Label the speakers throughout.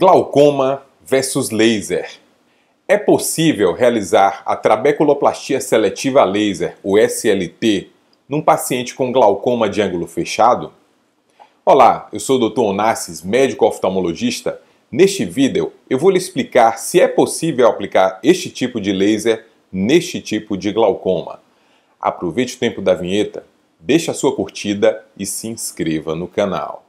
Speaker 1: Glaucoma versus laser. É possível realizar a trabeculoplastia seletiva laser, o SLT, num paciente com glaucoma de ângulo fechado? Olá, eu sou o Dr. Onassis, médico oftalmologista. Neste vídeo, eu vou lhe explicar se é possível aplicar este tipo de laser neste tipo de glaucoma. Aproveite o tempo da vinheta, deixe a sua curtida e se inscreva no canal.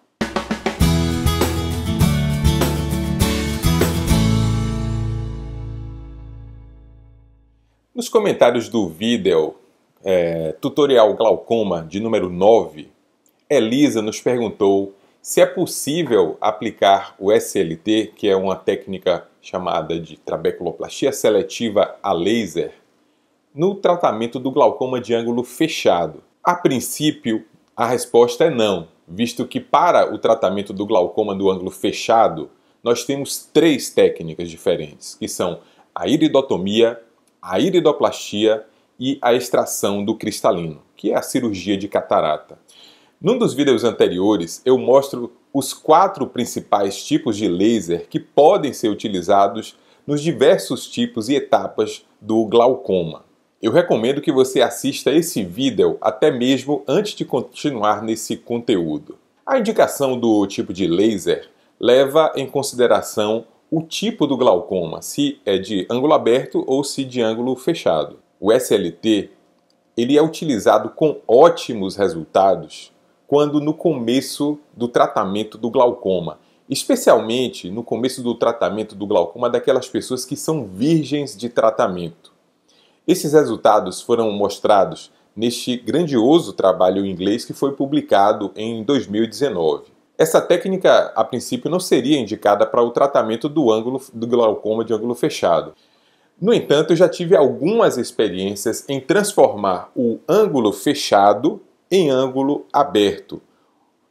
Speaker 1: Nos comentários do vídeo é, tutorial glaucoma de número 9, Elisa nos perguntou se é possível aplicar o SLT, que é uma técnica chamada de trabeculoplastia seletiva a laser, no tratamento do glaucoma de ângulo fechado. A princípio, a resposta é não, visto que para o tratamento do glaucoma do ângulo fechado, nós temos três técnicas diferentes, que são a iridotomia, a iridoplastia e a extração do cristalino, que é a cirurgia de catarata. Num dos vídeos anteriores, eu mostro os quatro principais tipos de laser que podem ser utilizados nos diversos tipos e etapas do glaucoma. Eu recomendo que você assista esse vídeo até mesmo antes de continuar nesse conteúdo. A indicação do tipo de laser leva em consideração o tipo do glaucoma, se é de ângulo aberto ou se de ângulo fechado. O SLT ele é utilizado com ótimos resultados quando no começo do tratamento do glaucoma, especialmente no começo do tratamento do glaucoma daquelas pessoas que são virgens de tratamento. Esses resultados foram mostrados neste grandioso trabalho inglês que foi publicado em 2019. Essa técnica, a princípio, não seria indicada para o tratamento do ângulo do glaucoma de ângulo fechado. No entanto, eu já tive algumas experiências em transformar o ângulo fechado em ângulo aberto.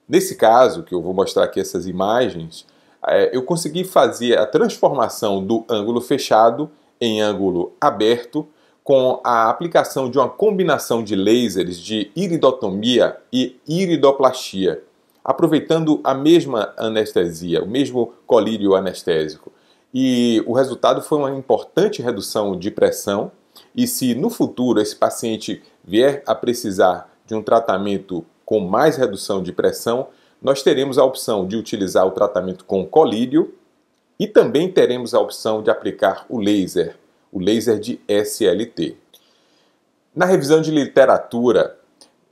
Speaker 1: Nesse caso, que eu vou mostrar aqui essas imagens, é, eu consegui fazer a transformação do ângulo fechado em ângulo aberto com a aplicação de uma combinação de lasers de iridotomia e iridoplastia aproveitando a mesma anestesia, o mesmo colírio anestésico. E o resultado foi uma importante redução de pressão. E se no futuro esse paciente vier a precisar de um tratamento com mais redução de pressão, nós teremos a opção de utilizar o tratamento com colírio e também teremos a opção de aplicar o laser, o laser de SLT. Na revisão de literatura,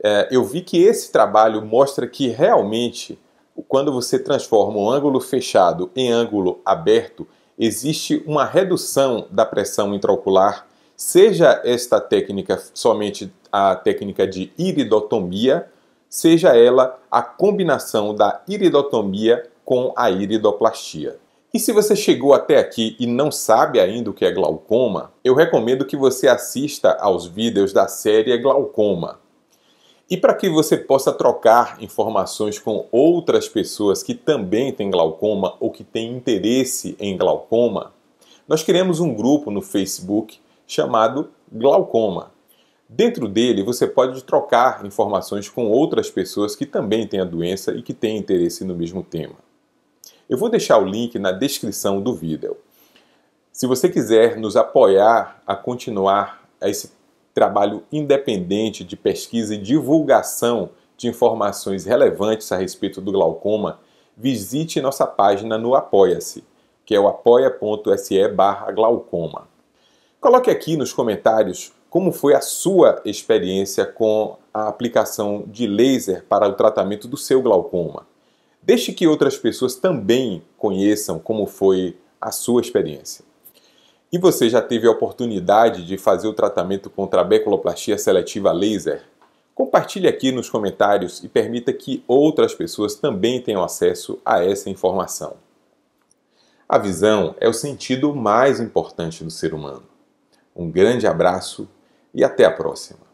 Speaker 1: é, eu vi que esse trabalho mostra que realmente, quando você transforma um ângulo fechado em ângulo aberto, existe uma redução da pressão intraocular, seja esta técnica somente a técnica de iridotomia, seja ela a combinação da iridotomia com a iridoplastia. E se você chegou até aqui e não sabe ainda o que é glaucoma, eu recomendo que você assista aos vídeos da série Glaucoma. E para que você possa trocar informações com outras pessoas que também têm glaucoma ou que têm interesse em glaucoma, nós criamos um grupo no Facebook chamado Glaucoma. Dentro dele, você pode trocar informações com outras pessoas que também têm a doença e que têm interesse no mesmo tema. Eu vou deixar o link na descrição do vídeo. Se você quiser nos apoiar a continuar esse trabalho independente de pesquisa e divulgação de informações relevantes a respeito do glaucoma, visite nossa página no Apoia-se, que é o apoia.se glaucoma. Coloque aqui nos comentários como foi a sua experiência com a aplicação de laser para o tratamento do seu glaucoma. Deixe que outras pessoas também conheçam como foi a sua experiência. E você já teve a oportunidade de fazer o tratamento com trabeculoplastia seletiva laser? Compartilhe aqui nos comentários e permita que outras pessoas também tenham acesso a essa informação. A visão é o sentido mais importante do ser humano. Um grande abraço e até a próxima!